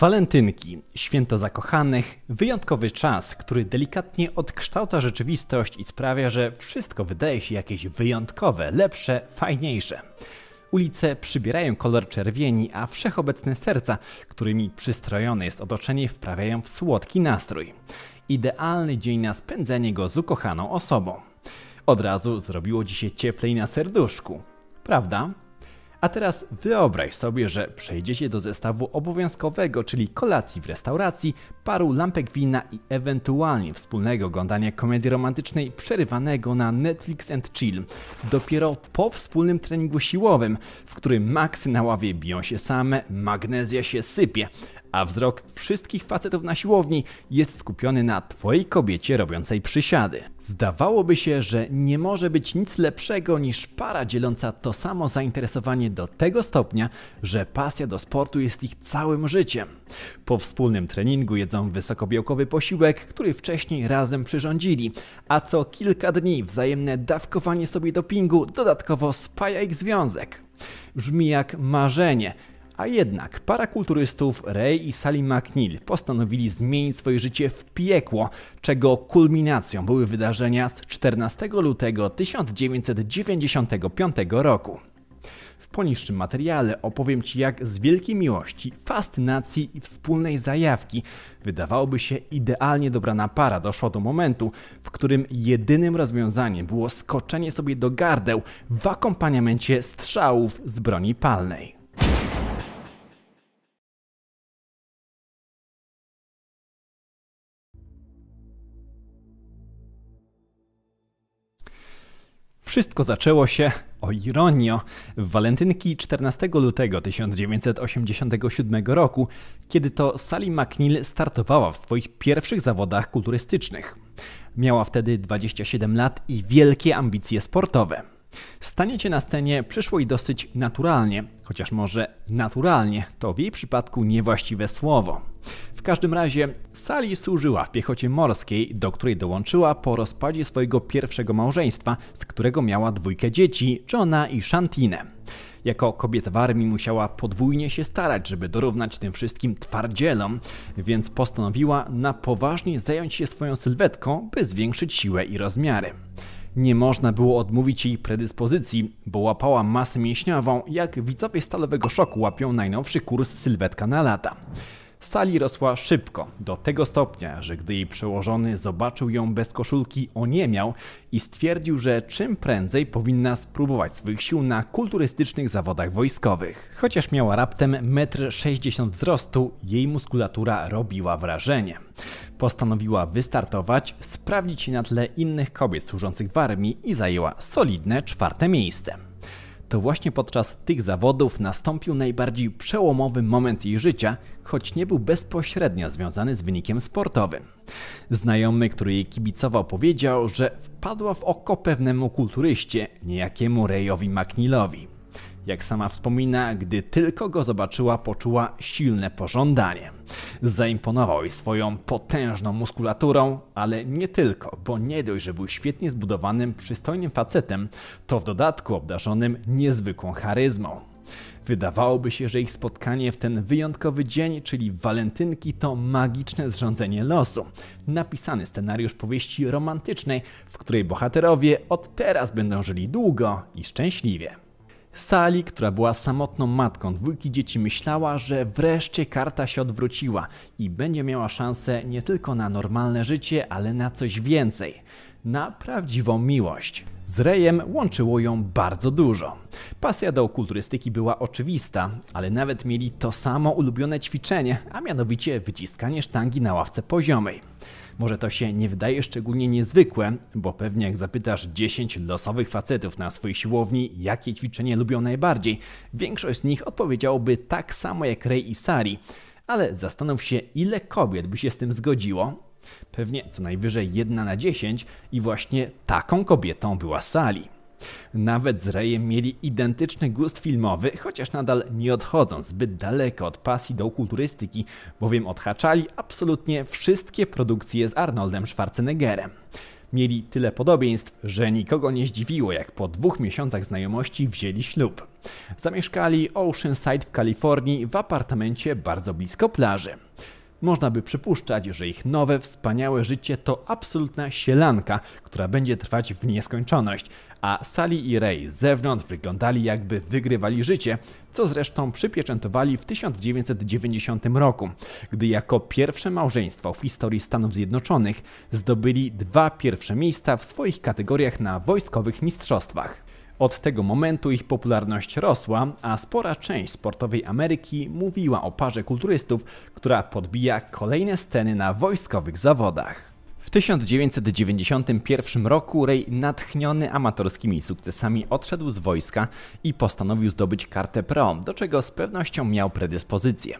Walentynki, święto zakochanych, wyjątkowy czas, który delikatnie odkształca rzeczywistość i sprawia, że wszystko wydaje się jakieś wyjątkowe, lepsze, fajniejsze. Ulice przybierają kolor czerwieni, a wszechobecne serca, którymi przystrojone jest otoczenie, wprawiają w słodki nastrój. Idealny dzień na spędzenie go z ukochaną osobą. Od razu zrobiło ci się cieplej na serduszku, prawda? A teraz wyobraź sobie, że przejdziecie do zestawu obowiązkowego, czyli kolacji w restauracji, paru lampek wina i ewentualnie wspólnego oglądania komedii romantycznej przerywanego na Netflix and Chill. Dopiero po wspólnym treningu siłowym, w którym maksy na ławie biją się same, magnezja się sypie, a wzrok wszystkich facetów na siłowni jest skupiony na twojej kobiecie robiącej przysiady. Zdawałoby się, że nie może być nic lepszego niż para dzieląca to samo zainteresowanie do tego stopnia, że pasja do sportu jest ich całym życiem. Po wspólnym treningu jedzą wysokobiałkowy posiłek, który wcześniej razem przyrządzili, a co kilka dni wzajemne dawkowanie sobie dopingu dodatkowo spaja ich związek. Brzmi jak marzenie a jednak para kulturystów Ray i Sally McNeil postanowili zmienić swoje życie w piekło, czego kulminacją były wydarzenia z 14 lutego 1995 roku. W poniższym materiale opowiem Ci, jak z wielkiej miłości, fascynacji i wspólnej zajawki wydawałoby się idealnie dobrana para doszła do momentu, w którym jedynym rozwiązaniem było skoczenie sobie do gardeł w akompaniamencie strzałów z broni palnej. Wszystko zaczęło się, o ironio, w walentynki 14 lutego 1987 roku, kiedy to Sally McNeil startowała w swoich pierwszych zawodach kulturystycznych. Miała wtedy 27 lat i wielkie ambicje sportowe. Staniecie na scenie przyszło i dosyć naturalnie, chociaż może naturalnie to w jej przypadku niewłaściwe słowo. W każdym razie Sali służyła w piechocie morskiej, do której dołączyła po rozpadzie swojego pierwszego małżeństwa, z którego miała dwójkę dzieci, Johna i Shantinę. Jako kobieta w armii musiała podwójnie się starać, żeby dorównać tym wszystkim twardzielom, więc postanowiła na poważnie zająć się swoją sylwetką, by zwiększyć siłę i rozmiary. Nie można było odmówić jej predyspozycji, bo łapała masę mięśniową, jak widzowie stalowego szoku łapią najnowszy kurs sylwetka na lata. Sali rosła szybko, do tego stopnia, że gdy jej przełożony zobaczył ją bez koszulki, oniemiał i stwierdził, że czym prędzej powinna spróbować swych sił na kulturystycznych zawodach wojskowych. Chociaż miała raptem 1,60 m wzrostu, jej muskulatura robiła wrażenie. Postanowiła wystartować, sprawdzić się na tle innych kobiet służących w armii i zajęła solidne czwarte miejsce to właśnie podczas tych zawodów nastąpił najbardziej przełomowy moment jej życia, choć nie był bezpośrednio związany z wynikiem sportowym. Znajomy, który jej kibicował, powiedział, że wpadła w oko pewnemu kulturyście, niejakiemu Rejowi McNeilowi. Jak sama wspomina, gdy tylko go zobaczyła, poczuła silne pożądanie. Zaimponował jej swoją potężną muskulaturą, ale nie tylko, bo nie dość, że był świetnie zbudowanym, przystojnym facetem, to w dodatku obdarzonym niezwykłą charyzmą. Wydawałoby się, że ich spotkanie w ten wyjątkowy dzień, czyli walentynki, to magiczne zrządzenie losu. Napisany scenariusz powieści romantycznej, w której bohaterowie od teraz będą żyli długo i szczęśliwie. Sali, która była samotną matką dwójki dzieci, myślała, że wreszcie karta się odwróciła i będzie miała szansę nie tylko na normalne życie, ale na coś więcej na prawdziwą miłość. Z rejem łączyło ją bardzo dużo. Pasja do kulturystyki była oczywista, ale nawet mieli to samo ulubione ćwiczenie, a mianowicie wyciskanie sztangi na ławce poziomej. Może to się nie wydaje szczególnie niezwykłe, bo pewnie jak zapytasz 10 losowych facetów na swojej siłowni, jakie ćwiczenie lubią najbardziej, większość z nich odpowiedziałoby tak samo jak Ray i Sari. Ale zastanów się, ile kobiet by się z tym zgodziło, Pewnie co najwyżej jedna na dziesięć i właśnie taką kobietą była Sali. Nawet z Rejem mieli identyczny gust filmowy, chociaż nadal nie odchodzą zbyt daleko od pasji do kulturystyki, bowiem odhaczali absolutnie wszystkie produkcje z Arnoldem Schwarzeneggerem. Mieli tyle podobieństw, że nikogo nie zdziwiło, jak po dwóch miesiącach znajomości wzięli ślub. Zamieszkali Oceanside w Kalifornii w apartamencie bardzo blisko plaży. Można by przypuszczać, że ich nowe, wspaniałe życie to absolutna sielanka, która będzie trwać w nieskończoność, a Sally i Ray z zewnątrz wyglądali jakby wygrywali życie, co zresztą przypieczętowali w 1990 roku, gdy jako pierwsze małżeństwo w historii Stanów Zjednoczonych zdobyli dwa pierwsze miejsca w swoich kategoriach na wojskowych mistrzostwach. Od tego momentu ich popularność rosła, a spora część sportowej Ameryki mówiła o parze kulturystów, która podbija kolejne sceny na wojskowych zawodach. W 1991 roku Ray, natchniony amatorskimi sukcesami, odszedł z wojska i postanowił zdobyć kartę pro, do czego z pewnością miał predyspozycję.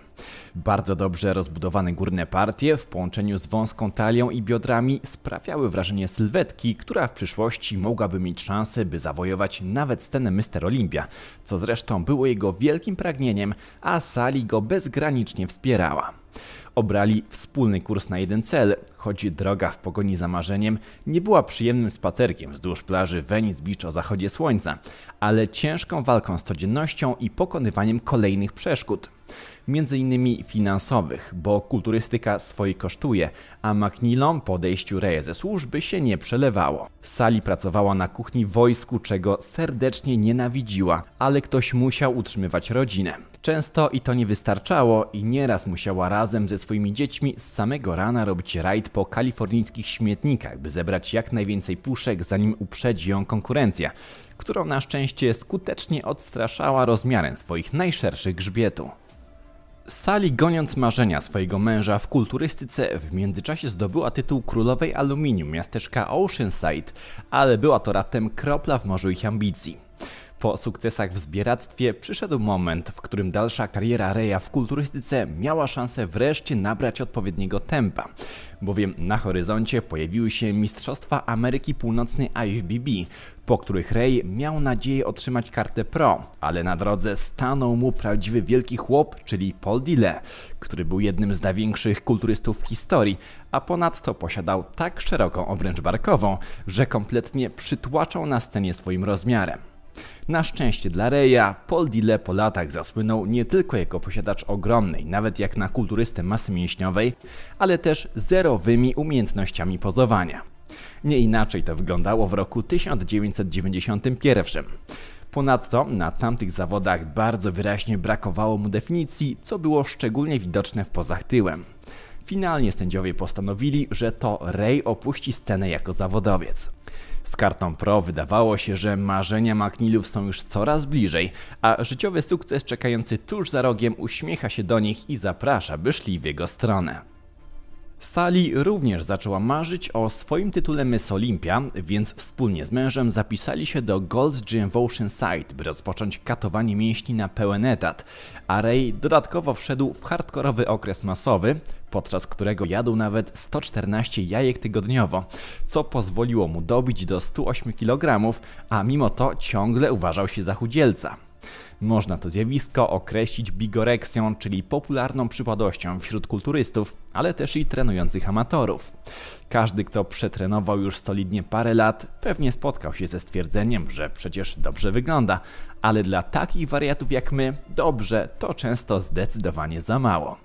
Bardzo dobrze rozbudowane górne partie w połączeniu z wąską talią i biodrami sprawiały wrażenie sylwetki, która w przyszłości mogłaby mieć szansę, by zawojować nawet scenę Mister Olympia, co zresztą było jego wielkim pragnieniem, a Sali go bezgranicznie wspierała. Obrali wspólny kurs na jeden cel, choć droga w pogoni za marzeniem nie była przyjemnym spacerkiem wzdłuż plaży Venice Beach o zachodzie słońca, ale ciężką walką z codziennością i pokonywaniem kolejnych przeszkód między innymi finansowych, bo kulturystyka swoje kosztuje, a McNeilom po odejściu Reje ze służby się nie przelewało. Sali pracowała na kuchni wojsku, czego serdecznie nienawidziła, ale ktoś musiał utrzymywać rodzinę. Często i to nie wystarczało i nieraz musiała razem ze swoimi dziećmi z samego rana robić rajd po kalifornijskich śmietnikach, by zebrać jak najwięcej puszek, zanim uprzedzi ją konkurencja, którą na szczęście skutecznie odstraszała rozmiarem swoich najszerszych grzbietu sali goniąc marzenia swojego męża w kulturystyce w międzyczasie zdobyła tytuł królowej aluminium miasteczka Oceanside, ale była to raptem kropla w morzu ich ambicji. Po sukcesach w zbieractwie przyszedł moment, w którym dalsza kariera Reya w kulturystyce miała szansę wreszcie nabrać odpowiedniego tempa, bowiem na horyzoncie pojawiły się Mistrzostwa Ameryki Północnej IFBB, po których Rej miał nadzieję otrzymać kartę pro, ale na drodze stanął mu prawdziwy wielki chłop, czyli Paul Dille, który był jednym z największych kulturystów w historii, a ponadto posiadał tak szeroką obręcz barkową, że kompletnie przytłaczał na scenie swoim rozmiarem. Na szczęście dla Reja, Paul Dille po latach zasłynął nie tylko jako posiadacz ogromnej, nawet jak na kulturystę masy mięśniowej, ale też zerowymi umiejętnościami pozowania. Nie inaczej to wyglądało w roku 1991. Ponadto na tamtych zawodach bardzo wyraźnie brakowało mu definicji, co było szczególnie widoczne w pozach tyłem. Finalnie sędziowie postanowili, że to Ray opuści scenę jako zawodowiec. Z kartą Pro wydawało się, że marzenia McNeilów są już coraz bliżej, a życiowy sukces czekający tuż za rogiem uśmiecha się do nich i zaprasza, by szli w jego stronę. Sali również zaczęła marzyć o swoim tytule Miss Olympia, więc wspólnie z mężem zapisali się do Gold's Gym w Oceanside, by rozpocząć katowanie mięśni na pełen etat, a Ray dodatkowo wszedł w hardkorowy okres masowy, podczas którego jadł nawet 114 jajek tygodniowo, co pozwoliło mu dobić do 108 kg, a mimo to ciągle uważał się za chudzielca. Można to zjawisko określić bigoreksją, czyli popularną przypadłością wśród kulturystów, ale też i trenujących amatorów. Każdy, kto przetrenował już solidnie parę lat, pewnie spotkał się ze stwierdzeniem, że przecież dobrze wygląda, ale dla takich wariatów jak my, dobrze to często zdecydowanie za mało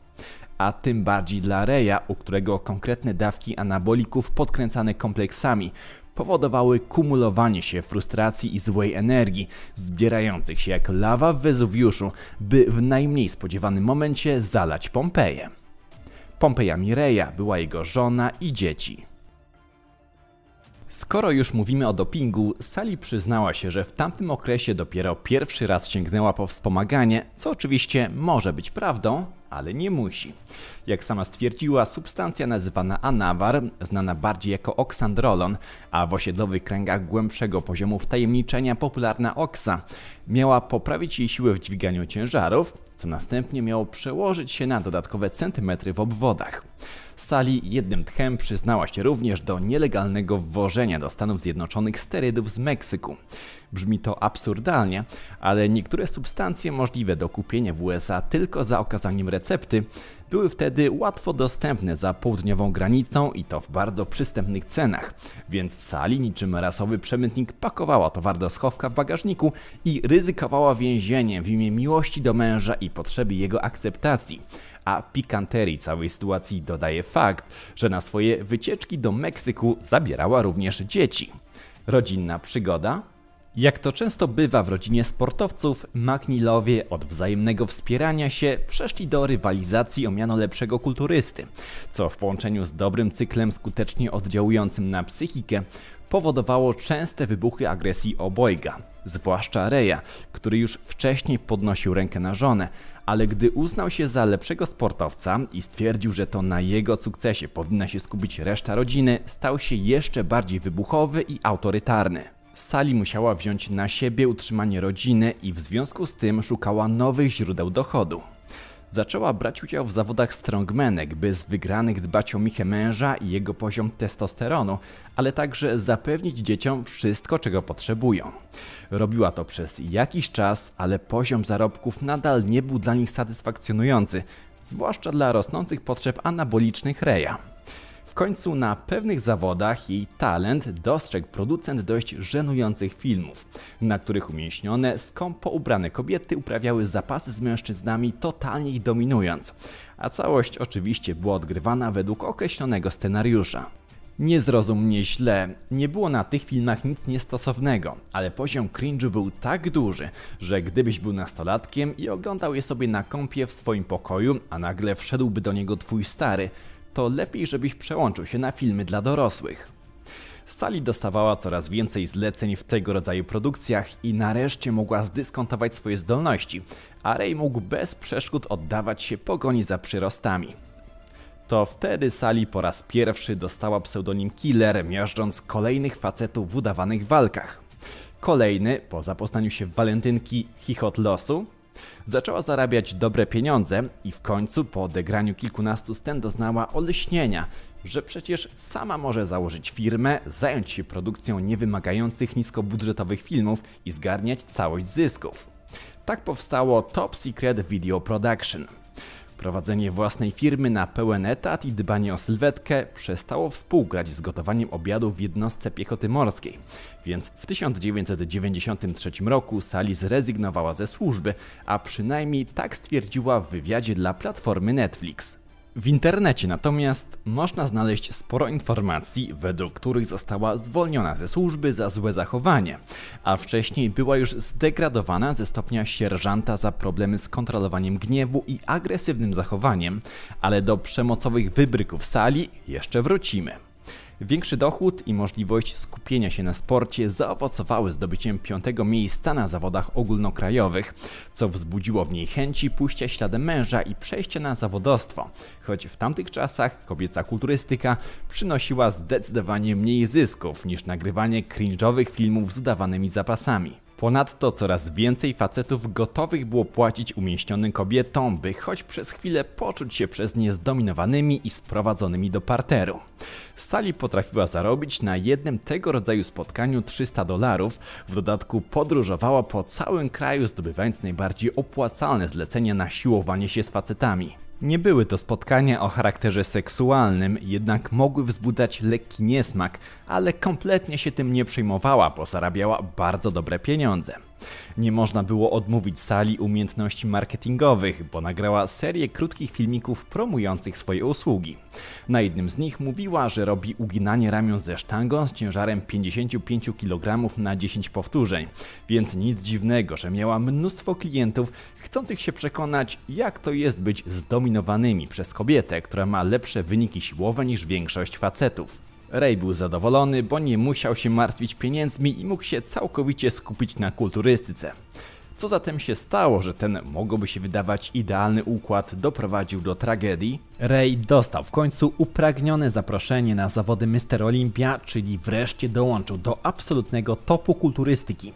a tym bardziej dla Reja, u którego konkretne dawki anabolików podkręcane kompleksami powodowały kumulowanie się frustracji i złej energii, zbierających się jak lawa w Wezuwiuszu, by w najmniej spodziewanym momencie zalać Pompeję. Pompeja Mireja była jego żona i dzieci. Skoro już mówimy o dopingu, Sally przyznała się, że w tamtym okresie dopiero pierwszy raz sięgnęła po wspomaganie, co oczywiście może być prawdą, ale nie musi. Jak sama stwierdziła, substancja nazywana anawar, znana bardziej jako oksandrolon, a w osiedlowych kręgach głębszego poziomu wtajemniczenia popularna oksa, miała poprawić jej siłę w dźwiganiu ciężarów, co następnie miało przełożyć się na dodatkowe centymetry w obwodach. Sali jednym tchem przyznała się również do nielegalnego wwożenia do Stanów Zjednoczonych sterydów z Meksyku. Brzmi to absurdalnie, ale niektóre substancje możliwe do kupienia w USA tylko za okazaniem recepty były wtedy łatwo dostępne za południową granicą i to w bardzo przystępnych cenach, więc sali niczym rasowy przemytnik pakowała towar do schowka w bagażniku i ryzykowała więzieniem w imię miłości do męża i potrzeby jego akceptacji. A pikanterii całej sytuacji dodaje fakt, że na swoje wycieczki do Meksyku zabierała również dzieci. Rodzinna przygoda jak to często bywa w rodzinie sportowców, magnilowie od wzajemnego wspierania się przeszli do rywalizacji o miano lepszego kulturysty, co w połączeniu z dobrym cyklem skutecznie oddziałującym na psychikę powodowało częste wybuchy agresji obojga, zwłaszcza Reja, który już wcześniej podnosił rękę na żonę, ale gdy uznał się za lepszego sportowca i stwierdził, że to na jego sukcesie powinna się skupić reszta rodziny, stał się jeszcze bardziej wybuchowy i autorytarny. Sali musiała wziąć na siebie utrzymanie rodziny i w związku z tym szukała nowych źródeł dochodu. Zaczęła brać udział w zawodach strongmanek, by z wygranych dbać o michę męża i jego poziom testosteronu, ale także zapewnić dzieciom wszystko, czego potrzebują. Robiła to przez jakiś czas, ale poziom zarobków nadal nie był dla nich satysfakcjonujący, zwłaszcza dla rosnących potrzeb anabolicznych Reja. W końcu na pewnych zawodach jej talent dostrzegł producent dość żenujących filmów, na których umięśnione, skąpo ubrane kobiety uprawiały zapasy z mężczyznami totalnie ich dominując. A całość oczywiście była odgrywana według określonego scenariusza. Nie zrozum mnie źle, nie było na tych filmach nic niestosownego, ale poziom cringe'u był tak duży, że gdybyś był nastolatkiem i oglądał je sobie na kąpie w swoim pokoju, a nagle wszedłby do niego twój stary, to lepiej żebyś przełączył się na filmy dla dorosłych. Sali dostawała coraz więcej zleceń w tego rodzaju produkcjach i nareszcie mogła zdyskontować swoje zdolności, a Ray mógł bez przeszkód oddawać się pogoni za przyrostami. To wtedy Sali po raz pierwszy dostała pseudonim Killer, miażdżąc kolejnych facetów w udawanych walkach. Kolejny, po zapoznaniu się w walentynki Chichot Losu, Zaczęła zarabiać dobre pieniądze i w końcu po odegraniu kilkunastu scen doznała oleśnienia, że przecież sama może założyć firmę, zająć się produkcją niewymagających niskobudżetowych filmów i zgarniać całość zysków. Tak powstało Top Secret Video Production – Prowadzenie własnej firmy na pełen etat i dbanie o sylwetkę przestało współgrać z gotowaniem obiadu w jednostce piechoty morskiej, więc w 1993 roku Sali zrezygnowała ze służby, a przynajmniej tak stwierdziła w wywiadzie dla platformy Netflix. W internecie natomiast można znaleźć sporo informacji, według których została zwolniona ze służby za złe zachowanie, a wcześniej była już zdegradowana ze stopnia sierżanta za problemy z kontrolowaniem gniewu i agresywnym zachowaniem, ale do przemocowych wybryków sali jeszcze wrócimy. Większy dochód i możliwość skupienia się na sporcie zaowocowały zdobyciem piątego miejsca na zawodach ogólnokrajowych, co wzbudziło w niej chęci pójścia śladem męża i przejścia na zawodostwo, choć w tamtych czasach kobieca kulturystyka przynosiła zdecydowanie mniej zysków niż nagrywanie cringe'owych filmów z udawanymi zapasami. Ponadto coraz więcej facetów gotowych było płacić umieśnionym kobietom, by choć przez chwilę poczuć się przez nie zdominowanymi i sprowadzonymi do parteru. Sali potrafiła zarobić na jednym tego rodzaju spotkaniu 300 dolarów, w dodatku podróżowała po całym kraju zdobywając najbardziej opłacalne zlecenia na siłowanie się z facetami. Nie były to spotkania o charakterze seksualnym, jednak mogły wzbudzać lekki niesmak, ale kompletnie się tym nie przejmowała, bo zarabiała bardzo dobre pieniądze. Nie można było odmówić sali umiejętności marketingowych, bo nagrała serię krótkich filmików promujących swoje usługi. Na jednym z nich mówiła, że robi uginanie ramion ze sztangą z ciężarem 55 kg na 10 powtórzeń, więc nic dziwnego, że miała mnóstwo klientów chcących się przekonać, jak to jest być zdominowanymi przez kobietę, która ma lepsze wyniki siłowe niż większość facetów. Ray był zadowolony, bo nie musiał się martwić pieniędzmi i mógł się całkowicie skupić na kulturystyce. Co zatem się stało, że ten mogłoby się wydawać idealny układ doprowadził do tragedii? Ray dostał w końcu upragnione zaproszenie na zawody Mister Olympia, czyli wreszcie dołączył do absolutnego topu kulturystyki.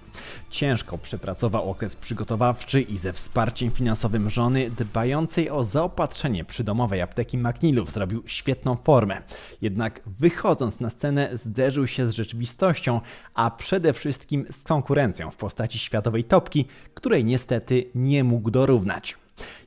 Ciężko przepracował okres przygotowawczy i ze wsparciem finansowym żony dbającej o zaopatrzenie przydomowej apteki McNeilów zrobił świetną formę. Jednak wychodząc na scenę zderzył się z rzeczywistością, a przede wszystkim z konkurencją w postaci światowej topki, której niestety nie mógł dorównać.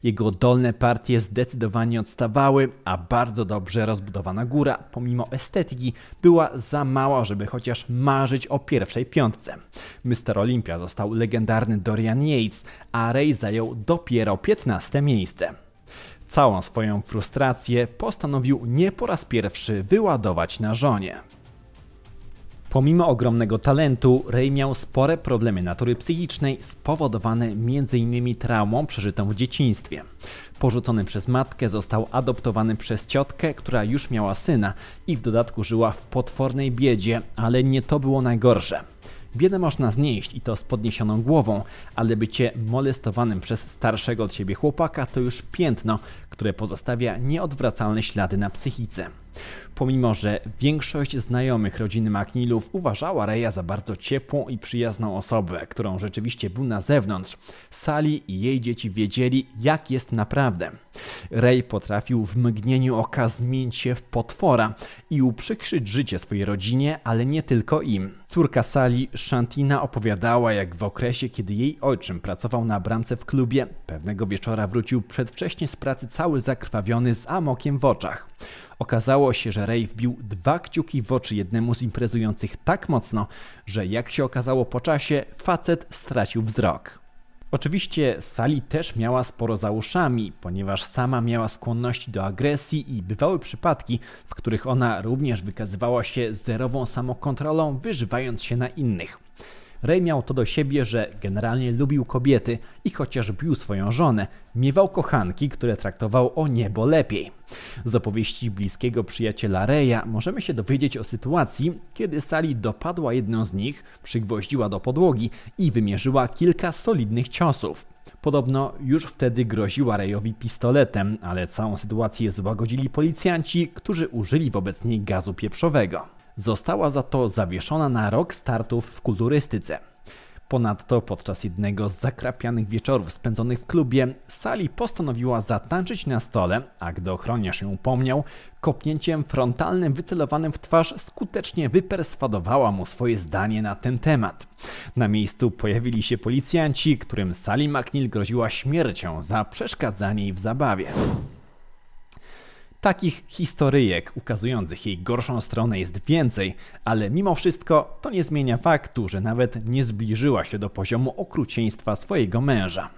Jego dolne partie zdecydowanie odstawały, a bardzo dobrze rozbudowana góra, pomimo estetyki, była za mała, żeby chociaż marzyć o pierwszej piątce. Mr. Olympia został legendarny Dorian Yates, a Ray zajął dopiero 15 miejsce. Całą swoją frustrację postanowił nie po raz pierwszy wyładować na żonie. Pomimo ogromnego talentu, Ray miał spore problemy natury psychicznej spowodowane m.in. traumą przeżytą w dzieciństwie. Porzucony przez matkę został adoptowany przez ciotkę, która już miała syna i w dodatku żyła w potwornej biedzie, ale nie to było najgorsze. Biedę można znieść i to z podniesioną głową, ale bycie molestowanym przez starszego od siebie chłopaka to już piętno, które pozostawia nieodwracalne ślady na psychice. Pomimo, że większość znajomych rodziny McNeilów uważała Reya za bardzo ciepłą i przyjazną osobę, którą rzeczywiście był na zewnątrz, Sali i jej dzieci wiedzieli, jak jest naprawdę. Ray potrafił w mgnieniu oka zmienić się w potwora i uprzykrzyć życie swojej rodzinie, ale nie tylko im. Córka Sali, Shantina, opowiadała, jak w okresie, kiedy jej ojczym pracował na bramce w klubie, pewnego wieczora wrócił przedwcześnie z pracy cały zakrwawiony z amokiem w oczach. Okazało się, że Ray wbił dwa kciuki w oczy jednemu z imprezujących tak mocno, że jak się okazało po czasie, facet stracił wzrok. Oczywiście Sally też miała sporo za uszami, ponieważ sama miała skłonności do agresji i bywały przypadki, w których ona również wykazywała się zerową samokontrolą, wyżywając się na innych. Ray miał to do siebie, że generalnie lubił kobiety i chociaż bił swoją żonę, miewał kochanki, które traktował o niebo lepiej. Z opowieści bliskiego przyjaciela Reya możemy się dowiedzieć o sytuacji, kiedy Sally dopadła jedną z nich, przygwoździła do podłogi i wymierzyła kilka solidnych ciosów. Podobno już wtedy groziła Rejowi pistoletem, ale całą sytuację złagodzili policjanci, którzy użyli wobec niej gazu pieprzowego. Została za to zawieszona na rok startów w kulturystyce. Ponadto podczas jednego z zakrapianych wieczorów spędzonych w klubie, Sali postanowiła zatańczyć na stole, a gdy ochroniarz ją upomniał, kopnięciem frontalnym wycelowanym w twarz skutecznie wyperswadowała mu swoje zdanie na ten temat. Na miejscu pojawili się policjanci, którym Sali McNeil groziła śmiercią za przeszkadzanie jej w zabawie. Takich historyjek ukazujących jej gorszą stronę jest więcej, ale mimo wszystko to nie zmienia faktu, że nawet nie zbliżyła się do poziomu okrucieństwa swojego męża.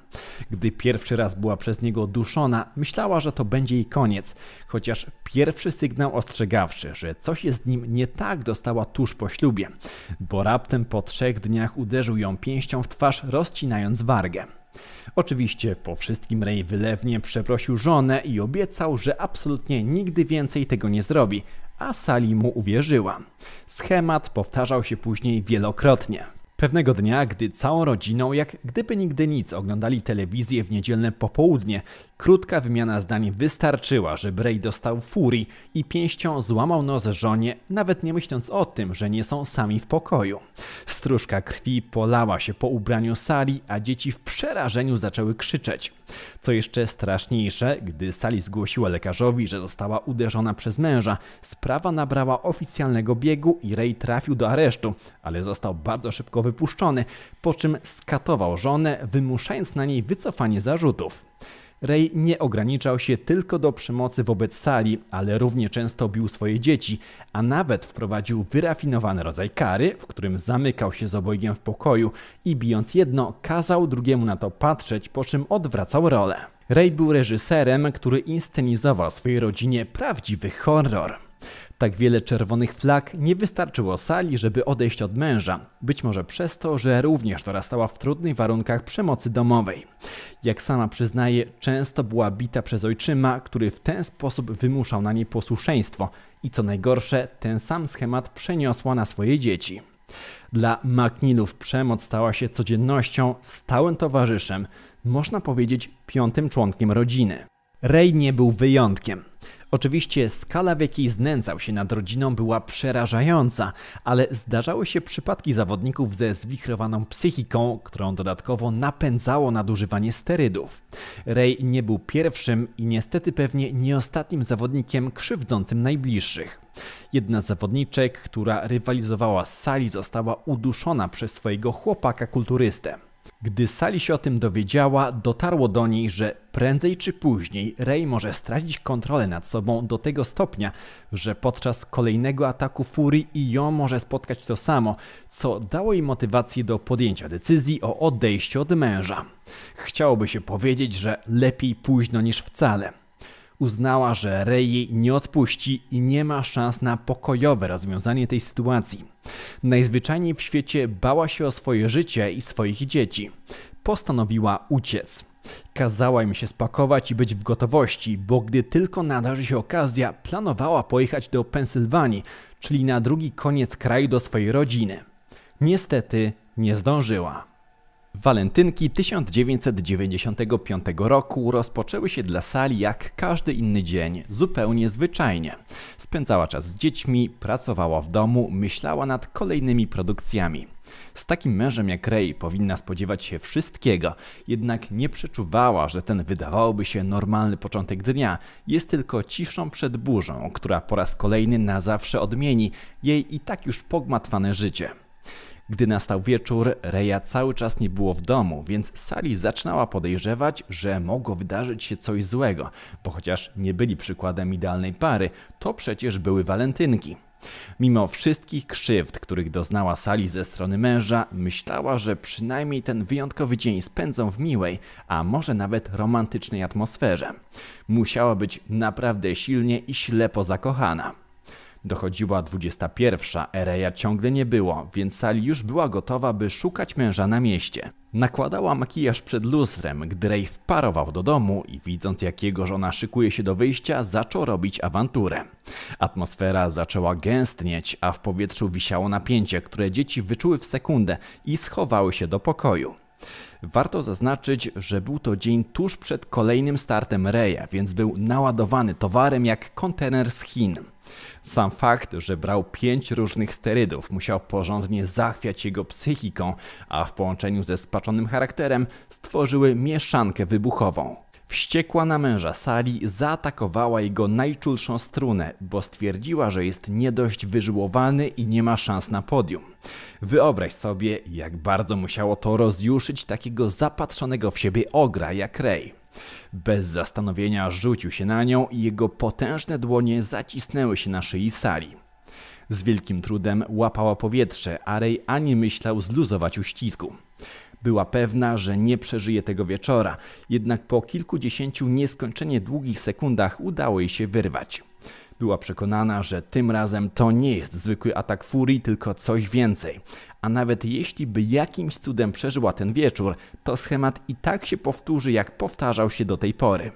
Gdy pierwszy raz była przez niego duszona, myślała, że to będzie jej koniec, chociaż pierwszy sygnał ostrzegawczy, że coś jest z nim nie tak, dostała tuż po ślubie, bo raptem po trzech dniach uderzył ją pięścią w twarz, rozcinając wargę. Oczywiście po wszystkim Ray wylewnie przeprosił żonę i obiecał, że absolutnie nigdy więcej tego nie zrobi, a Sali mu uwierzyła. Schemat powtarzał się później wielokrotnie. Pewnego dnia, gdy całą rodziną, jak gdyby nigdy nic, oglądali telewizję w niedzielne popołudnie, Krótka wymiana zdań wystarczyła, że Bray dostał furii i pięścią złamał nos żonie, nawet nie myśląc o tym, że nie są sami w pokoju. Stróżka krwi polała się po ubraniu sali, a dzieci w przerażeniu zaczęły krzyczeć. Co jeszcze straszniejsze, gdy sali zgłosiła lekarzowi, że została uderzona przez męża, sprawa nabrała oficjalnego biegu i Ray trafił do aresztu, ale został bardzo szybko wypuszczony, po czym skatował żonę, wymuszając na niej wycofanie zarzutów. Ray nie ograniczał się tylko do przemocy wobec Sali, ale równie często bił swoje dzieci, a nawet wprowadził wyrafinowany rodzaj kary, w którym zamykał się z obojgiem w pokoju i bijąc jedno, kazał drugiemu na to patrzeć, po czym odwracał rolę. Ray był reżyserem, który inscenizował swojej rodzinie prawdziwy horror. Tak wiele czerwonych flag nie wystarczyło sali, żeby odejść od męża. Być może przez to, że również dorastała w trudnych warunkach przemocy domowej. Jak sama przyznaje, często była bita przez ojczyma, który w ten sposób wymuszał na niej posłuszeństwo. I co najgorsze, ten sam schemat przeniosła na swoje dzieci. Dla Magninów przemoc stała się codziennością, stałym towarzyszem, można powiedzieć piątym członkiem rodziny. Ray nie był wyjątkiem. Oczywiście skala, w jakiej znęcał się nad rodziną, była przerażająca, ale zdarzały się przypadki zawodników ze zwichrowaną psychiką, którą dodatkowo napędzało nadużywanie sterydów. Ray nie był pierwszym i niestety pewnie nie ostatnim zawodnikiem krzywdzącym najbliższych. Jedna z zawodniczek, która rywalizowała z sali, została uduszona przez swojego chłopaka kulturystę. Gdy Sali się o tym dowiedziała, dotarło do niej, że prędzej czy później Rey może stracić kontrolę nad sobą do tego stopnia, że podczas kolejnego ataku Fury i ją może spotkać to samo, co dało jej motywację do podjęcia decyzji o odejściu od męża. Chciałoby się powiedzieć, że lepiej późno niż wcale uznała, że Rei jej nie odpuści i nie ma szans na pokojowe rozwiązanie tej sytuacji. Najzwyczajniej w świecie bała się o swoje życie i swoich dzieci. Postanowiła uciec. Kazała im się spakować i być w gotowości, bo gdy tylko nadarzy się okazja, planowała pojechać do Pensylwanii, czyli na drugi koniec kraju do swojej rodziny. Niestety nie zdążyła. Walentynki 1995 roku rozpoczęły się dla Sali jak każdy inny dzień, zupełnie zwyczajnie. Spędzała czas z dziećmi, pracowała w domu, myślała nad kolejnymi produkcjami. Z takim mężem jak Ray powinna spodziewać się wszystkiego, jednak nie przeczuwała, że ten wydawałoby się normalny początek dnia jest tylko ciszą przed burzą, która po raz kolejny na zawsze odmieni jej i tak już pogmatwane życie. Gdy nastał wieczór, Reja cały czas nie było w domu, więc Sally zaczynała podejrzewać, że mogło wydarzyć się coś złego, bo chociaż nie byli przykładem idealnej pary, to przecież były walentynki. Mimo wszystkich krzywd, których doznała Sali ze strony męża, myślała, że przynajmniej ten wyjątkowy dzień spędzą w miłej, a może nawet romantycznej atmosferze. Musiała być naprawdę silnie i ślepo zakochana. Dochodziła 21. Ereja ciągle nie było, więc Sali już była gotowa, by szukać męża na mieście. Nakładała makijaż przed lustrem, gdy Ray wparował do domu i widząc jak jego żona szykuje się do wyjścia, zaczął robić awanturę. Atmosfera zaczęła gęstnieć, a w powietrzu wisiało napięcie, które dzieci wyczuły w sekundę i schowały się do pokoju. Warto zaznaczyć, że był to dzień tuż przed kolejnym startem Reja, więc był naładowany towarem jak kontener z Chin. Sam fakt, że brał pięć różnych sterydów, musiał porządnie zachwiać jego psychiką, a w połączeniu ze spaczonym charakterem stworzyły mieszankę wybuchową. Wściekła na męża Sali zaatakowała jego najczulszą strunę, bo stwierdziła, że jest nie dość wyżyłowany i nie ma szans na podium. Wyobraź sobie, jak bardzo musiało to rozjuszyć takiego zapatrzonego w siebie ogra jak Ray. Bez zastanowienia rzucił się na nią i jego potężne dłonie zacisnęły się na szyi Sali. Z wielkim trudem łapała powietrze, a Ray ani myślał zluzować uścisku. Była pewna, że nie przeżyje tego wieczora, jednak po kilkudziesięciu nieskończenie długich sekundach udało jej się wyrwać. Była przekonana, że tym razem to nie jest zwykły atak furii, tylko coś więcej. A nawet jeśli by jakimś cudem przeżyła ten wieczór, to schemat i tak się powtórzy, jak powtarzał się do tej pory.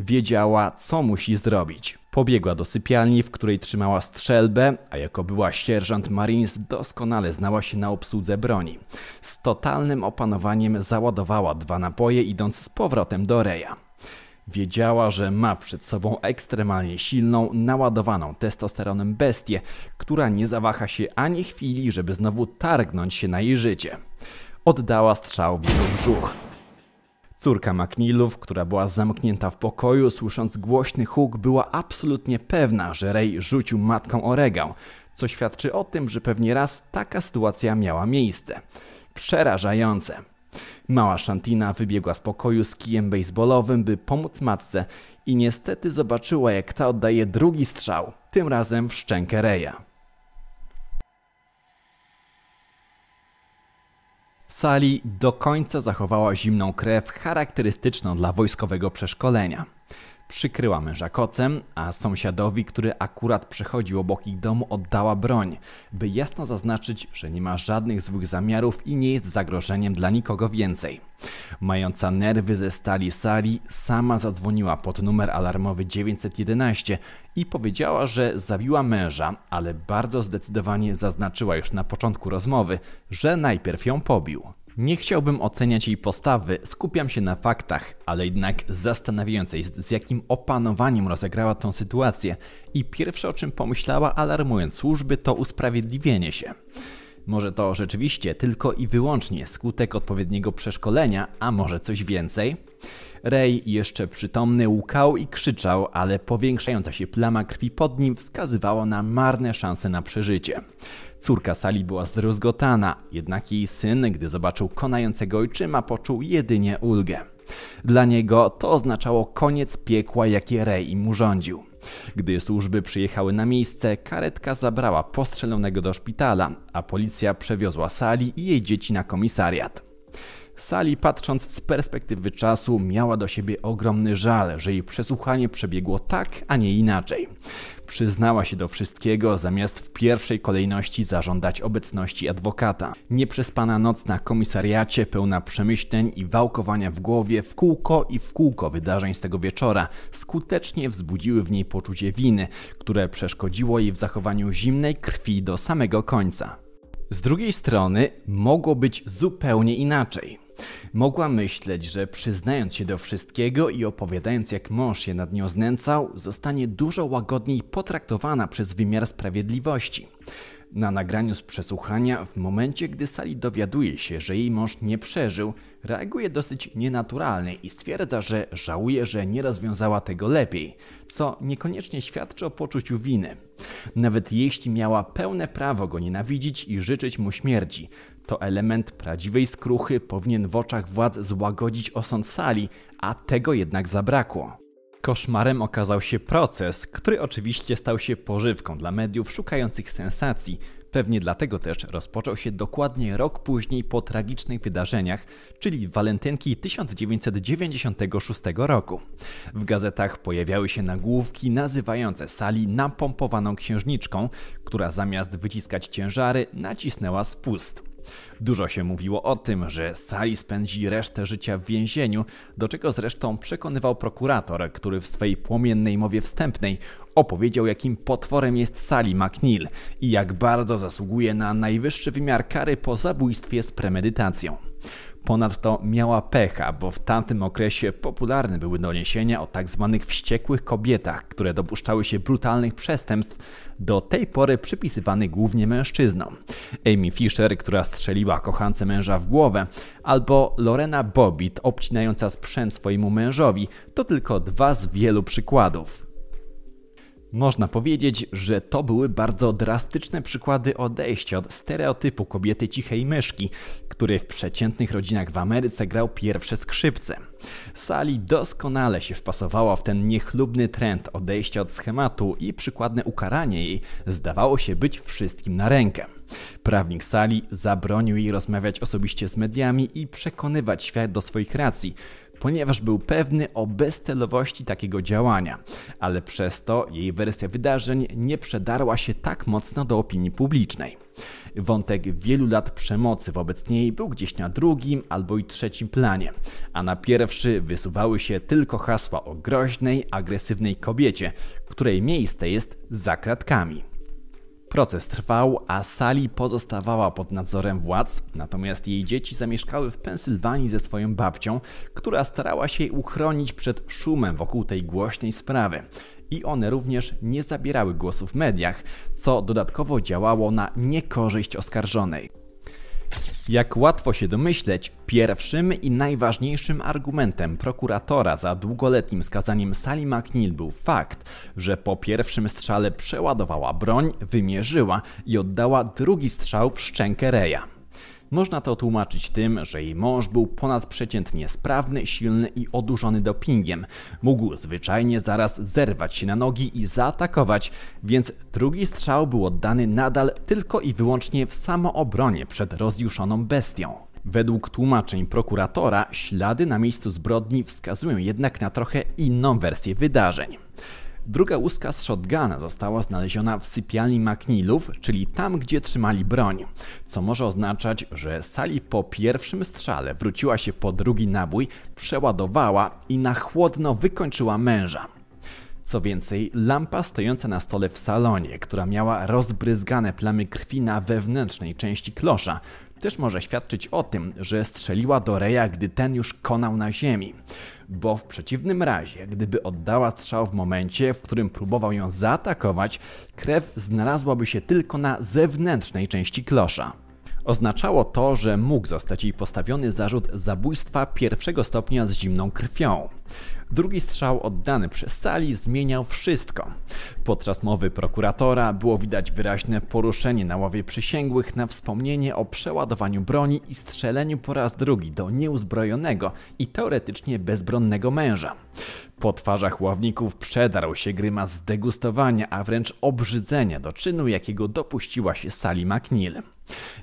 Wiedziała, co musi zrobić. Pobiegła do sypialni, w której trzymała strzelbę, a jako była sierżant Marines doskonale znała się na obsłudze broni. Z totalnym opanowaniem załadowała dwa napoje, idąc z powrotem do Reja. Wiedziała, że ma przed sobą ekstremalnie silną, naładowaną testosteronem bestię, która nie zawaha się ani chwili, żeby znowu targnąć się na jej życie. Oddała strzał w jego brzuch. Córka McNeilów, która była zamknięta w pokoju, słysząc głośny huk, była absolutnie pewna, że Ray rzucił matką o regał, co świadczy o tym, że pewnie raz taka sytuacja miała miejsce. Przerażające. Mała Shantina wybiegła z pokoju z kijem baseballowym, by pomóc matce i niestety zobaczyła, jak ta oddaje drugi strzał, tym razem w szczękę Reja. sali do końca zachowała zimną krew charakterystyczną dla wojskowego przeszkolenia. Przykryła męża kocem, a sąsiadowi, który akurat przechodził obok ich domu, oddała broń, by jasno zaznaczyć, że nie ma żadnych złych zamiarów i nie jest zagrożeniem dla nikogo więcej. Mająca nerwy ze stali sali, sama zadzwoniła pod numer alarmowy 911 i powiedziała, że zabiła męża, ale bardzo zdecydowanie zaznaczyła już na początku rozmowy, że najpierw ją pobił. Nie chciałbym oceniać jej postawy, skupiam się na faktach, ale jednak zastanawiające jest z jakim opanowaniem rozegrała tą sytuację i pierwsze o czym pomyślała alarmując służby to usprawiedliwienie się. Może to rzeczywiście tylko i wyłącznie skutek odpowiedniego przeszkolenia, a może coś więcej? Rej, jeszcze przytomny, łkał i krzyczał, ale powiększająca się plama krwi pod nim wskazywała na marne szanse na przeżycie. Córka Sali była zdruzgotana, jednak jej syn, gdy zobaczył konającego ojczyma, poczuł jedynie ulgę. Dla niego to oznaczało koniec piekła, jakie Rej im urządził. Gdy służby przyjechały na miejsce, karetka zabrała postrzelonego do szpitala, a policja przewiozła Sali i jej dzieci na komisariat. Sali, patrząc z perspektywy czasu, miała do siebie ogromny żal, że jej przesłuchanie przebiegło tak, a nie inaczej. Przyznała się do wszystkiego, zamiast w pierwszej kolejności zażądać obecności adwokata. Nieprzespana noc na komisariacie, pełna przemyśleń i wałkowania w głowie, w kółko i w kółko wydarzeń z tego wieczora, skutecznie wzbudziły w niej poczucie winy, które przeszkodziło jej w zachowaniu zimnej krwi do samego końca. Z drugiej strony mogło być zupełnie inaczej. Mogła myśleć, że przyznając się do wszystkiego i opowiadając jak mąż się nad nią znęcał, zostanie dużo łagodniej potraktowana przez wymiar sprawiedliwości. Na nagraniu z przesłuchania, w momencie gdy Sali dowiaduje się, że jej mąż nie przeżył, reaguje dosyć nienaturalnie i stwierdza, że żałuje, że nie rozwiązała tego lepiej, co niekoniecznie świadczy o poczuciu winy. Nawet jeśli miała pełne prawo go nienawidzić i życzyć mu śmierci, to element prawdziwej skruchy powinien w oczach władz złagodzić osąd sali, a tego jednak zabrakło. Koszmarem okazał się proces, który oczywiście stał się pożywką dla mediów szukających sensacji. Pewnie dlatego też rozpoczął się dokładnie rok później po tragicznych wydarzeniach, czyli walentynki 1996 roku. W gazetach pojawiały się nagłówki nazywające sali napompowaną księżniczką, która zamiast wyciskać ciężary nacisnęła spust. Dużo się mówiło o tym, że Sali spędzi resztę życia w więzieniu, do czego zresztą przekonywał prokurator, który w swej płomiennej mowie wstępnej opowiedział, jakim potworem jest Sally McNeil i jak bardzo zasługuje na najwyższy wymiar kary po zabójstwie z premedytacją. Ponadto miała pecha, bo w tamtym okresie popularne były doniesienia o tak zwanych wściekłych kobietach, które dopuszczały się brutalnych przestępstw, do tej pory przypisywanych głównie mężczyznom. Amy Fisher, która strzeliła kochance męża w głowę, albo Lorena Bobbitt obcinająca sprzęt swojemu mężowi, to tylko dwa z wielu przykładów. Można powiedzieć, że to były bardzo drastyczne przykłady odejścia od stereotypu kobiety cichej myszki, który w przeciętnych rodzinach w Ameryce grał pierwsze skrzypce. Sali doskonale się wpasowała w ten niechlubny trend odejścia od schematu i przykładne ukaranie jej zdawało się być wszystkim na rękę. Prawnik Sali zabronił jej rozmawiać osobiście z mediami i przekonywać świat do swoich racji ponieważ był pewny o bezcelowości takiego działania, ale przez to jej wersja wydarzeń nie przedarła się tak mocno do opinii publicznej. Wątek wielu lat przemocy wobec niej był gdzieś na drugim albo i trzecim planie, a na pierwszy wysuwały się tylko hasła o groźnej, agresywnej kobiecie, której miejsce jest za kratkami. Proces trwał, a Sally pozostawała pod nadzorem władz, natomiast jej dzieci zamieszkały w Pensylwanii ze swoją babcią, która starała się uchronić przed szumem wokół tej głośnej sprawy. I one również nie zabierały głosu w mediach, co dodatkowo działało na niekorzyść oskarżonej. Jak łatwo się domyśleć, pierwszym i najważniejszym argumentem prokuratora za długoletnim skazaniem Sally McNeil był fakt, że po pierwszym strzale przeładowała broń, wymierzyła i oddała drugi strzał w szczękę Reja. Można to tłumaczyć tym, że jej mąż był ponadprzeciętnie sprawny, silny i odurzony dopingiem. Mógł zwyczajnie zaraz zerwać się na nogi i zaatakować, więc drugi strzał był oddany nadal tylko i wyłącznie w samoobronie przed rozjuszoną bestią. Według tłumaczeń prokuratora, ślady na miejscu zbrodni wskazują jednak na trochę inną wersję wydarzeń. Druga łuska z shotguna została znaleziona w sypialni McNeilów, czyli tam, gdzie trzymali broń, co może oznaczać, że sali po pierwszym strzale wróciła się po drugi nabój, przeładowała i na chłodno wykończyła męża. Co więcej, lampa stojąca na stole w salonie, która miała rozbryzgane plamy krwi na wewnętrznej części klosza, też może świadczyć o tym, że strzeliła do Reja, gdy ten już konał na ziemi. Bo w przeciwnym razie, gdyby oddała strzał w momencie, w którym próbował ją zaatakować, krew znalazłaby się tylko na zewnętrznej części klosza. Oznaczało to, że mógł zostać jej postawiony zarzut zabójstwa pierwszego stopnia z zimną krwią. Drugi strzał oddany przez Sali zmieniał wszystko. Podczas mowy prokuratora było widać wyraźne poruszenie na ławie przysięgłych na wspomnienie o przeładowaniu broni i strzeleniu po raz drugi do nieuzbrojonego i teoretycznie bezbronnego męża. Po twarzach ławników przedarł się grymas zdegustowania, a wręcz obrzydzenia do czynu, jakiego dopuściła się Sally McNeil.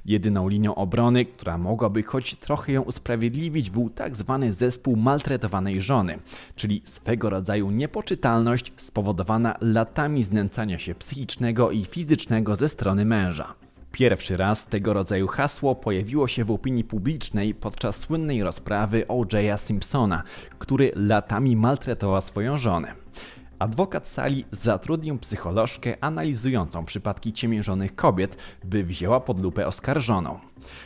Jedyną linią obrony, która mogłaby choć trochę ją usprawiedliwić, był tak zwany zespół maltretowanej żony, czyli swego rodzaju niepoczytalność spowodowana latami znęcania się psychicznego i fizycznego ze strony męża. Pierwszy raz tego rodzaju hasło pojawiło się w opinii publicznej podczas słynnej rozprawy O.J. Simpsona, który latami maltretował swoją żonę. Adwokat sali zatrudnił psycholożkę analizującą przypadki ciemiężonych kobiet, by wzięła pod lupę oskarżoną.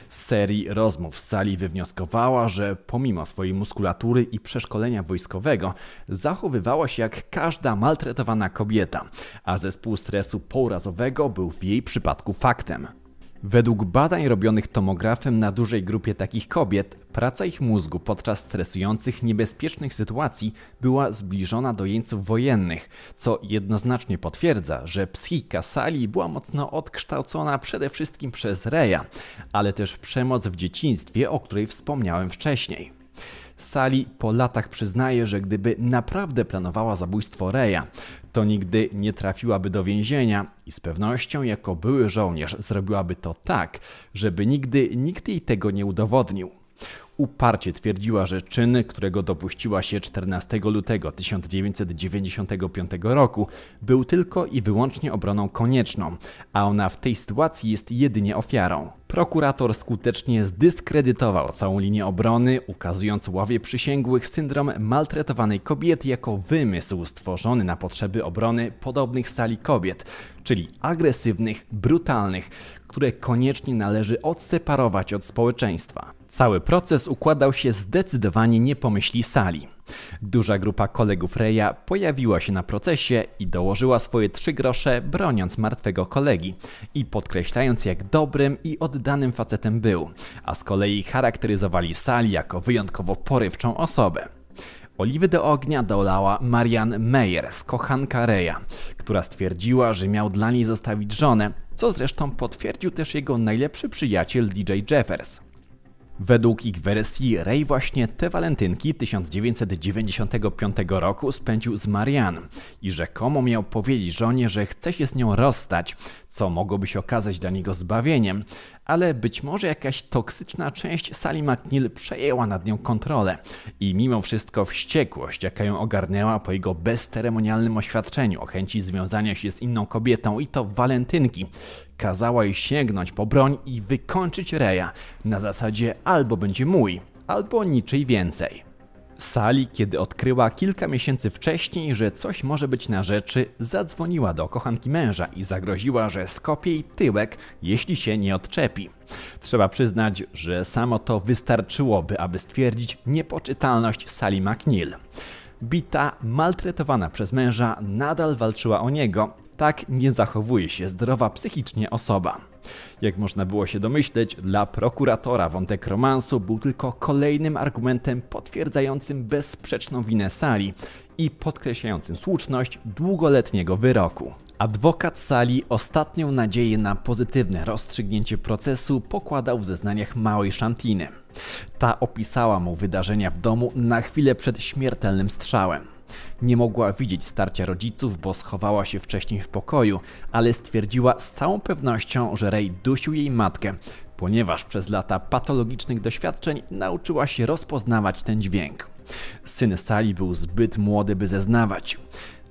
Z serii rozmów z sali wywnioskowała, że pomimo swojej muskulatury i przeszkolenia wojskowego zachowywała się jak każda maltretowana kobieta, a zespół stresu pourazowego był w jej przypadku faktem. Według badań robionych tomografem na dużej grupie takich kobiet, praca ich mózgu podczas stresujących, niebezpiecznych sytuacji była zbliżona do jeńców wojennych, co jednoznacznie potwierdza, że psychika Sali była mocno odkształcona przede wszystkim przez Reja, ale też przemoc w dzieciństwie, o której wspomniałem wcześniej. Sali po latach przyznaje, że gdyby naprawdę planowała zabójstwo Reja, to nigdy nie trafiłaby do więzienia i z pewnością jako były żołnierz zrobiłaby to tak, żeby nigdy nikt jej tego nie udowodnił uparcie twierdziła, że czyn, którego dopuściła się 14 lutego 1995 roku, był tylko i wyłącznie obroną konieczną, a ona w tej sytuacji jest jedynie ofiarą. Prokurator skutecznie zdyskredytował całą linię obrony, ukazując ławie przysięgłych syndrom maltretowanej kobiety jako wymysł stworzony na potrzeby obrony podobnych sali kobiet, czyli agresywnych, brutalnych, które koniecznie należy odseparować od społeczeństwa. Cały proces układał się zdecydowanie nie po myśli sali. Duża grupa kolegów Reja pojawiła się na procesie i dołożyła swoje trzy grosze, broniąc martwego kolegi i podkreślając, jak dobrym i oddanym facetem był, a z kolei charakteryzowali sali jako wyjątkowo porywczą osobę. Oliwy do ognia dolała Marianne Meyers, kochanka Reja, która stwierdziła, że miał dla niej zostawić żonę, co zresztą potwierdził też jego najlepszy przyjaciel DJ Jeffers. Według ich wersji Ray właśnie te walentynki 1995 roku spędził z Marianne i rzekomo miał powiedzieć żonie, że chce się z nią rozstać, co mogłoby się okazać dla niego zbawieniem, ale być może jakaś toksyczna część sali McNeil przejęła nad nią kontrolę. I mimo wszystko wściekłość, jaka ją ogarnęła po jego bezceremonialnym oświadczeniu o chęci związania się z inną kobietą i to walentynki, kazała jej sięgnąć po broń i wykończyć Reja na zasadzie albo będzie mój, albo niczyj więcej sali, kiedy odkryła kilka miesięcy wcześniej, że coś może być na rzeczy, zadzwoniła do kochanki męża i zagroziła, że skopie jej tyłek, jeśli się nie odczepi. Trzeba przyznać, że samo to wystarczyłoby, aby stwierdzić niepoczytalność sali McNeil. Bita, maltretowana przez męża, nadal walczyła o niego, tak nie zachowuje się zdrowa psychicznie osoba. Jak można było się domyśleć, dla prokuratora wątek romansu był tylko kolejnym argumentem potwierdzającym bezsprzeczną winę Sali i podkreślającym słuszność długoletniego wyroku. Adwokat Sali ostatnią nadzieję na pozytywne rozstrzygnięcie procesu pokładał w zeznaniach małej Szantiny. Ta opisała mu wydarzenia w domu na chwilę przed śmiertelnym strzałem. Nie mogła widzieć starcia rodziców, bo schowała się wcześniej w pokoju, ale stwierdziła z całą pewnością, że Ray dusił jej matkę, ponieważ przez lata patologicznych doświadczeń nauczyła się rozpoznawać ten dźwięk. Syn Sali był zbyt młody, by zeznawać.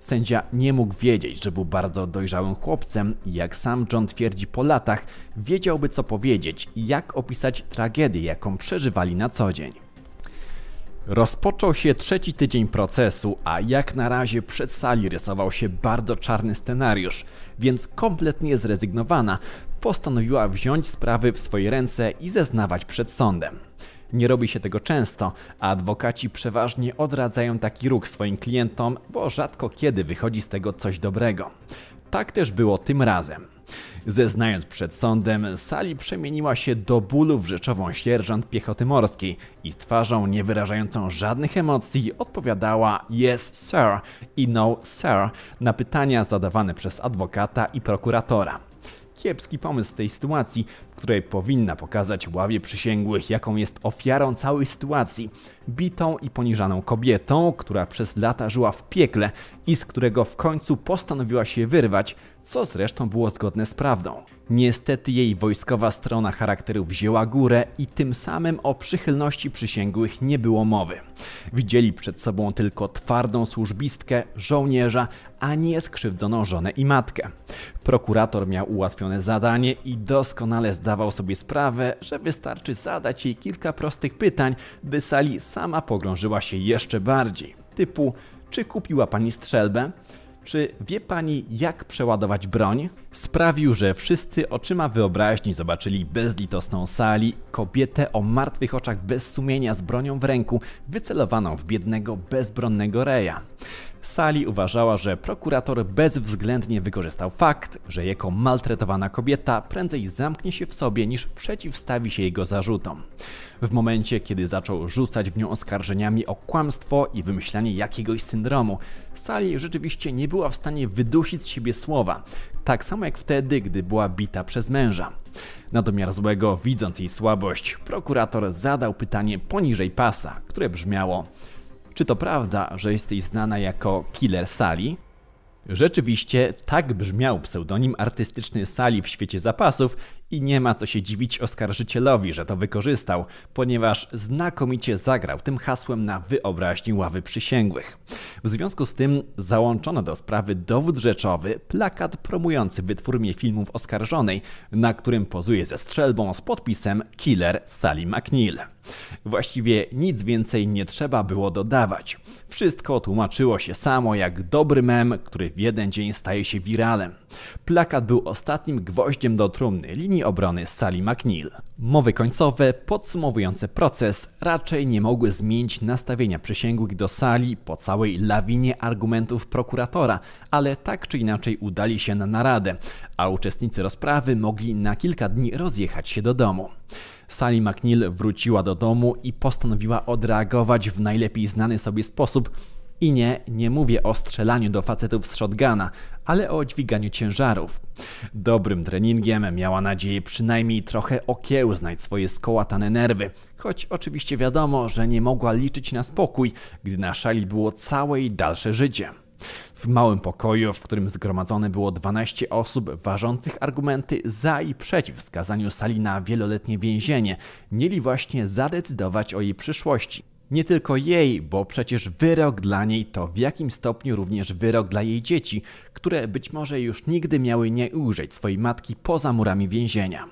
Sędzia nie mógł wiedzieć, że był bardzo dojrzałym chłopcem i jak sam John twierdzi po latach, wiedziałby co powiedzieć i jak opisać tragedię, jaką przeżywali na co dzień. Rozpoczął się trzeci tydzień procesu, a jak na razie przed sali rysował się bardzo czarny scenariusz, więc kompletnie zrezygnowana postanowiła wziąć sprawy w swoje ręce i zeznawać przed sądem. Nie robi się tego często, a adwokaci przeważnie odradzają taki ruch swoim klientom, bo rzadko kiedy wychodzi z tego coś dobrego. Tak też było tym razem. Zeznając przed sądem, Sali przemieniła się do bólu w rzeczową sierżant piechoty morskiej i twarzą nie wyrażającą żadnych emocji odpowiadała yes sir i no sir na pytania zadawane przez adwokata i prokuratora kiepski pomysł w tej sytuacji, w której powinna pokazać ławie przysięgłych, jaką jest ofiarą całej sytuacji. Bitą i poniżaną kobietą, która przez lata żyła w piekle i z którego w końcu postanowiła się wyrwać, co zresztą było zgodne z prawdą. Niestety jej wojskowa strona charakteru wzięła górę i tym samym o przychylności przysięgłych nie było mowy. Widzieli przed sobą tylko twardą służbistkę, żołnierza, a nie skrzywdzoną żonę i matkę. Prokurator miał ułatwione zadanie i doskonale zdawał sobie sprawę, że wystarczy zadać jej kilka prostych pytań, by Sali sama pogrążyła się jeszcze bardziej. Typu, czy kupiła pani strzelbę? Czy wie pani, jak przeładować broń? Sprawił, że wszyscy oczyma wyobraźni zobaczyli bezlitosną sali, kobietę o martwych oczach bez sumienia z bronią w ręku, wycelowaną w biednego, bezbronnego reja. Sali uważała, że prokurator bezwzględnie wykorzystał fakt, że jako maltretowana kobieta prędzej zamknie się w sobie niż przeciwstawi się jego zarzutom. W momencie, kiedy zaczął rzucać w nią oskarżeniami o kłamstwo i wymyślanie jakiegoś syndromu, Sali rzeczywiście nie była w stanie wydusić z siebie słowa, tak samo jak wtedy, gdy była bita przez męża. Na domiar złego, widząc jej słabość, prokurator zadał pytanie poniżej pasa, które brzmiało – czy to prawda, że jesteś znana jako Killer Sali? Rzeczywiście tak brzmiał pseudonim artystyczny Sali w świecie zapasów i nie ma co się dziwić oskarżycielowi, że to wykorzystał, ponieważ znakomicie zagrał tym hasłem na wyobraźni ławy przysięgłych. W związku z tym załączono do sprawy dowód rzeczowy, plakat promujący wytwórnię filmów oskarżonej, na którym pozuje ze strzelbą z podpisem Killer Sally McNeil. Właściwie nic więcej nie trzeba było dodawać. Wszystko tłumaczyło się samo jak dobry mem, który w jeden dzień staje się wiralem. Plakat był ostatnim gwoździem do trumny linii obrony Sally McNeil. Mowy końcowe podsumowujące proces raczej nie mogły zmienić nastawienia przysięgłych do sali po całej lawinie argumentów prokuratora, ale tak czy inaczej udali się na naradę, a uczestnicy rozprawy mogli na kilka dni rozjechać się do domu. Sally McNeil wróciła do domu i postanowiła odreagować w najlepiej znany sobie sposób. I nie, nie mówię o strzelaniu do facetów z shotguna, ale o dźwiganiu ciężarów. Dobrym treningiem miała nadzieję przynajmniej trochę okiełznać swoje skołatane nerwy, choć oczywiście wiadomo, że nie mogła liczyć na spokój, gdy na szali było całe jej dalsze życie. W małym pokoju, w którym zgromadzone było 12 osób ważących argumenty za i przeciw skazaniu Sali na wieloletnie więzienie, mieli właśnie zadecydować o jej przyszłości. Nie tylko jej, bo przecież wyrok dla niej to w jakim stopniu również wyrok dla jej dzieci, które być może już nigdy miały nie ujrzeć swojej matki poza murami więzienia.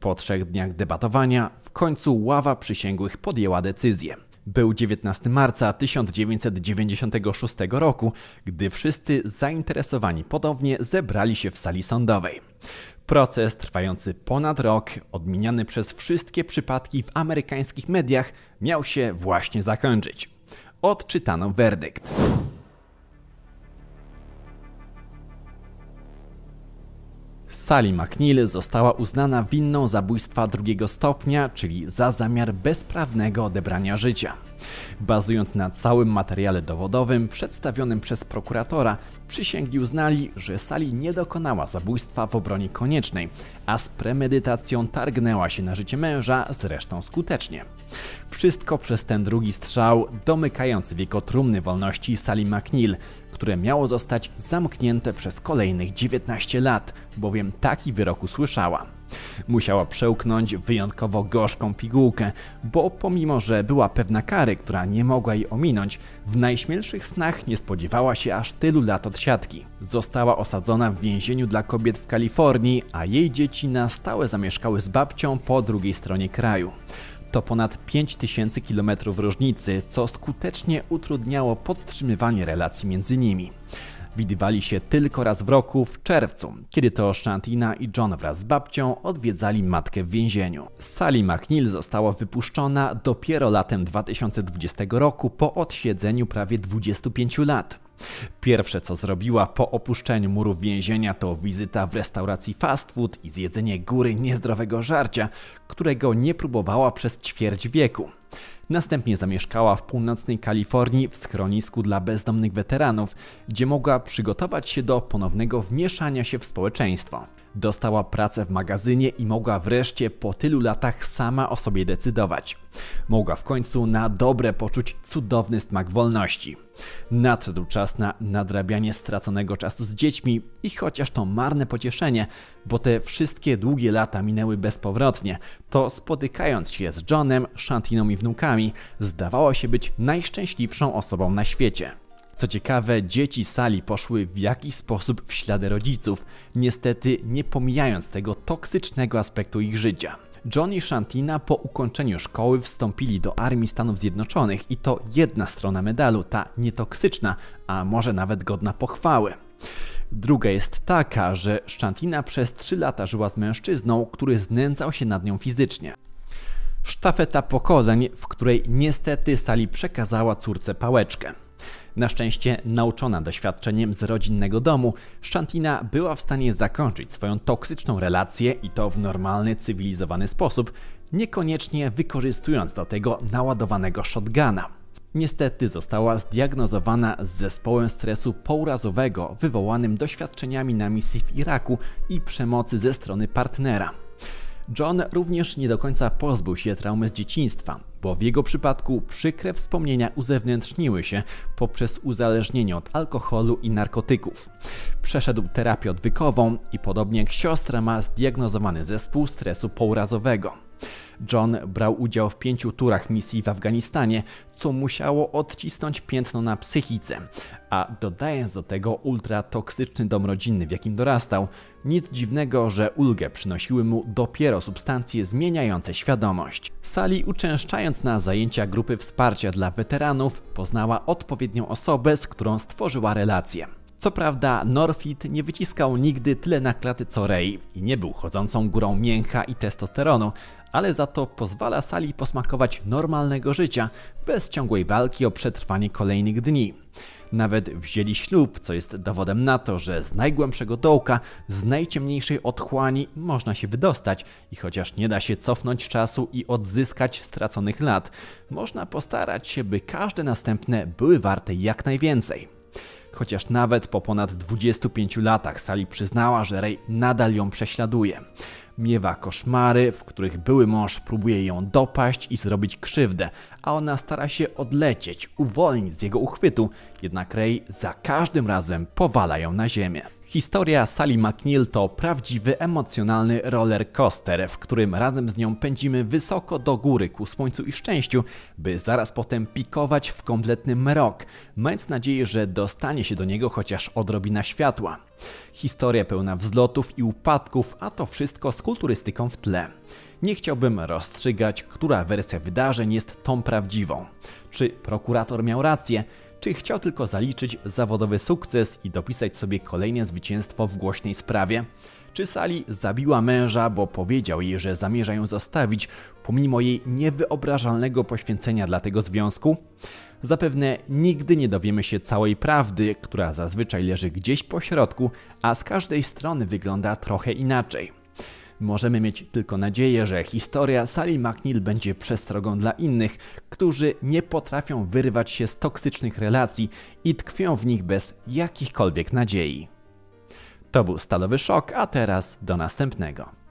Po trzech dniach debatowania w końcu ława przysięgłych podjęła decyzję. Był 19 marca 1996 roku, gdy wszyscy zainteresowani podobnie zebrali się w sali sądowej. Proces trwający ponad rok, odmieniany przez wszystkie przypadki w amerykańskich mediach, miał się właśnie zakończyć. Odczytano werdykt. Sally McNeil została uznana winną zabójstwa drugiego stopnia, czyli za zamiar bezprawnego odebrania życia. Bazując na całym materiale dowodowym przedstawionym przez prokuratora, przysięgli uznali, że Sally nie dokonała zabójstwa w obronie koniecznej, a z premedytacją targnęła się na życie męża, zresztą skutecznie. Wszystko przez ten drugi strzał domykający wiekotrumny trumny wolności Sally McNeil, które miało zostać zamknięte przez kolejnych 19 lat, bowiem taki wyrok usłyszała. Musiała przełknąć wyjątkowo gorzką pigułkę, bo pomimo, że była pewna kary, która nie mogła jej ominąć, w najśmielszych snach nie spodziewała się aż tylu lat odsiadki. Została osadzona w więzieniu dla kobiet w Kalifornii, a jej dzieci na stałe zamieszkały z babcią po drugiej stronie kraju. To ponad 5000 km różnicy, co skutecznie utrudniało podtrzymywanie relacji między nimi. Widywali się tylko raz w roku, w czerwcu, kiedy to Shantina i John wraz z babcią odwiedzali matkę w więzieniu. Sally McNeil została wypuszczona dopiero latem 2020 roku po odsiedzeniu prawie 25 lat. Pierwsze co zrobiła po opuszczeniu murów więzienia to wizyta w restauracji fast food i zjedzenie góry niezdrowego żarcia, którego nie próbowała przez ćwierć wieku. Następnie zamieszkała w północnej Kalifornii w schronisku dla bezdomnych weteranów, gdzie mogła przygotować się do ponownego wmieszania się w społeczeństwo. Dostała pracę w magazynie i mogła wreszcie po tylu latach sama o sobie decydować. Mogła w końcu na dobre poczuć cudowny smak wolności. Nadszedł czas na nadrabianie straconego czasu z dziećmi i chociaż to marne pocieszenie, bo te wszystkie długie lata minęły bezpowrotnie, to spotykając się z Johnem, Shantiną i wnukami, zdawało się być najszczęśliwszą osobą na świecie. Co ciekawe, dzieci sali poszły w jakiś sposób w ślady rodziców, niestety nie pomijając tego toksycznego aspektu ich życia. John i Shantina po ukończeniu szkoły wstąpili do Armii Stanów Zjednoczonych i to jedna strona medalu, ta nietoksyczna, a może nawet godna pochwały. Druga jest taka, że Shantina przez 3 lata żyła z mężczyzną, który znęcał się nad nią fizycznie. Sztafeta pokoleń, w której niestety Sali przekazała córce pałeczkę. Na szczęście nauczona doświadczeniem z rodzinnego domu, Szantina była w stanie zakończyć swoją toksyczną relację i to w normalny, cywilizowany sposób, niekoniecznie wykorzystując do tego naładowanego shotguna. Niestety została zdiagnozowana z zespołem stresu pourazowego wywołanym doświadczeniami na misji w Iraku i przemocy ze strony partnera. John również nie do końca pozbył się traumy z dzieciństwa bo w jego przypadku przykre wspomnienia uzewnętrzniły się poprzez uzależnienie od alkoholu i narkotyków. Przeszedł terapię odwykową i podobnie jak siostra ma zdiagnozowany zespół stresu pourazowego. John brał udział w pięciu turach misji w Afganistanie, co musiało odcisnąć piętno na psychice. A dodając do tego ultratoksyczny dom rodzinny, w jakim dorastał, nic dziwnego, że ulgę przynosiły mu dopiero substancje zmieniające świadomość. Sali uczęszczając przyjeżdżając na zajęcia grupy wsparcia dla weteranów, poznała odpowiednią osobę, z którą stworzyła relację. Co prawda, Norfit nie wyciskał nigdy tyle na klaty co Rey i nie był chodzącą górą mięcha i testosteronu, ale za to pozwala Sali posmakować normalnego życia bez ciągłej walki o przetrwanie kolejnych dni. Nawet wzięli ślub, co jest dowodem na to, że z najgłębszego dołka, z najciemniejszej otchłani można się wydostać i chociaż nie da się cofnąć czasu i odzyskać straconych lat, można postarać się, by każde następne były warte jak najwięcej chociaż nawet po ponad 25 latach Sali przyznała, że Rey nadal ją prześladuje. Miewa koszmary, w których były mąż próbuje ją dopaść i zrobić krzywdę, a ona stara się odlecieć, uwolnić z jego uchwytu, jednak Rey za każdym razem powala ją na ziemię. Historia Sally McNeil to prawdziwy emocjonalny roller coaster, w którym razem z nią pędzimy wysoko do góry ku słońcu i szczęściu, by zaraz potem pikować w kompletny mrok, mając nadzieję, że dostanie się do niego chociaż odrobina światła. Historia pełna wzlotów i upadków, a to wszystko z kulturystyką w tle. Nie chciałbym rozstrzygać, która wersja wydarzeń jest tą prawdziwą. Czy prokurator miał rację? czy chciał tylko zaliczyć zawodowy sukces i dopisać sobie kolejne zwycięstwo w głośnej sprawie. Czy Sali zabiła męża, bo powiedział jej, że zamierza ją zostawić, pomimo jej niewyobrażalnego poświęcenia dla tego związku? Zapewne nigdy nie dowiemy się całej prawdy, która zazwyczaj leży gdzieś po środku, a z każdej strony wygląda trochę inaczej. Możemy mieć tylko nadzieję, że historia Sally McNeil będzie przestrogą dla innych, którzy nie potrafią wyrwać się z toksycznych relacji i tkwią w nich bez jakichkolwiek nadziei. To był Stalowy Szok, a teraz do następnego.